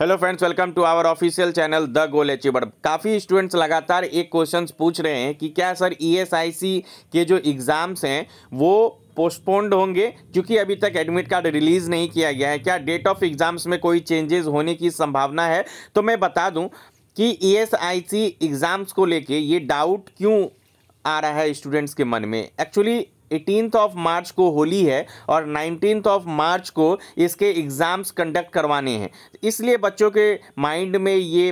hello friends welcome to our official channel the goal achiever काफ़ी students लगातार एक questions पूछ रहे हैं कि क्या सर ईएसआईसी e के जो एग्ज़ाम्स हैं वो पोस्टपोन्ड होंगे क्योंकि अभी तक एडमिट कार्ड रिलीज़ नहीं किया गया है क्या डेट ऑफ एग्ज़ाम्स में कोई चेंजेस होने की संभावना है तो मैं बता दूँ कि ई e एग्ज़ाम्स को लेकर ये डाउट क्यों आ रहा है स्टूडेंट्स के मन में एक्चुअली एटीन ऑफ मार्च को होली है और नाइनटीन ऑफ मार्च को इसके एग्ज़ाम्स कंडक्ट करवाने हैं इसलिए बच्चों के माइंड में ये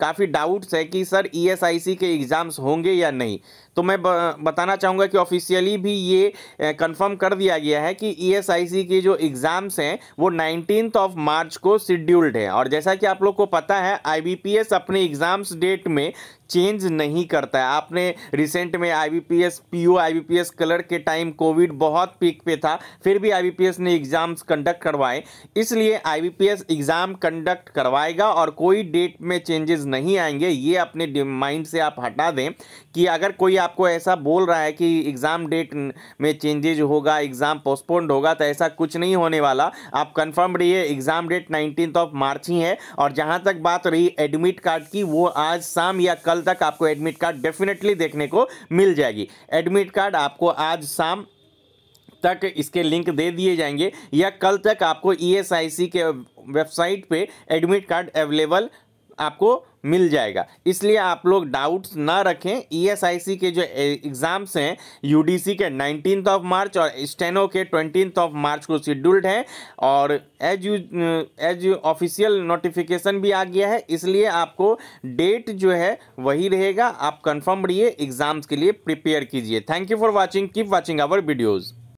काफ़ी डाउट्स है कि सर ईएसआईसी e के एग्ज़ाम्स होंगे या नहीं तो मैं बताना चाहूँगा कि ऑफिशियली भी ये कंफर्म कर दिया गया है कि ईएसआईसी e के जो एग्ज़ाम्स हैं वो नाइनटीन ऑफ मार्च को शेड्यूल्ड है और जैसा कि आप लोग को पता है आईबीपीएस अपने एग्ज़ाम्स डेट में चेंज नहीं करता है आपने रिसेंट में आईबीपीएस पीओ आईबीपीएस कलर के टाइम कोविड बहुत पीक पे था फिर भी आईबीपीएस ने एग्ज़ाम्स कंडक्ट करवाए इसलिए आईबीपीएस एग्ज़ाम कंडक्ट करवाएगा और कोई डेट में चेंजेस मैसेजेस नहीं आएंगे ये अपने माइंड से आप हटा दें कि अगर कोई आपको ऐसा बोल रहा है कि एग्ज़ाम डेट में चेंजेज होगा एग्ज़ाम पोस्टपोन्ड होगा तो ऐसा कुछ नहीं होने वाला आप कंफर्म रहिए exam date nineteen of March ही है और जहाँ तक बात रही एडमिट कार्ड की वो आज शाम या कल तक आपको एडमिट कार्ड डेफिनेटली देखने को मिल जाएगी एडमिट कार्ड आपको आज शाम तक इसके लिंक दे दिए जाएंगे या कल तक आपको ईएसआईसी e के वेबसाइट पे एडमिट कार्ड अवेलेबल आपको मिल जाएगा इसलिए आप लोग डाउट्स ना रखें ईएसआईसी e के जो एग्ज़ाम्स हैं यूडीसी के नाइनटीन ऑफ मार्च और स्टेनो के ट्वेंटी ऑफ मार्च को शेड्यूल्ड हैं और as you as official notification भी आ गया है इसलिए आपको डेट जो है वही रहेगा आप कंफर्म रहिए एग्ज़ाम्स के लिए प्रिपेयर कीजिए thank you for watching keep watching our videos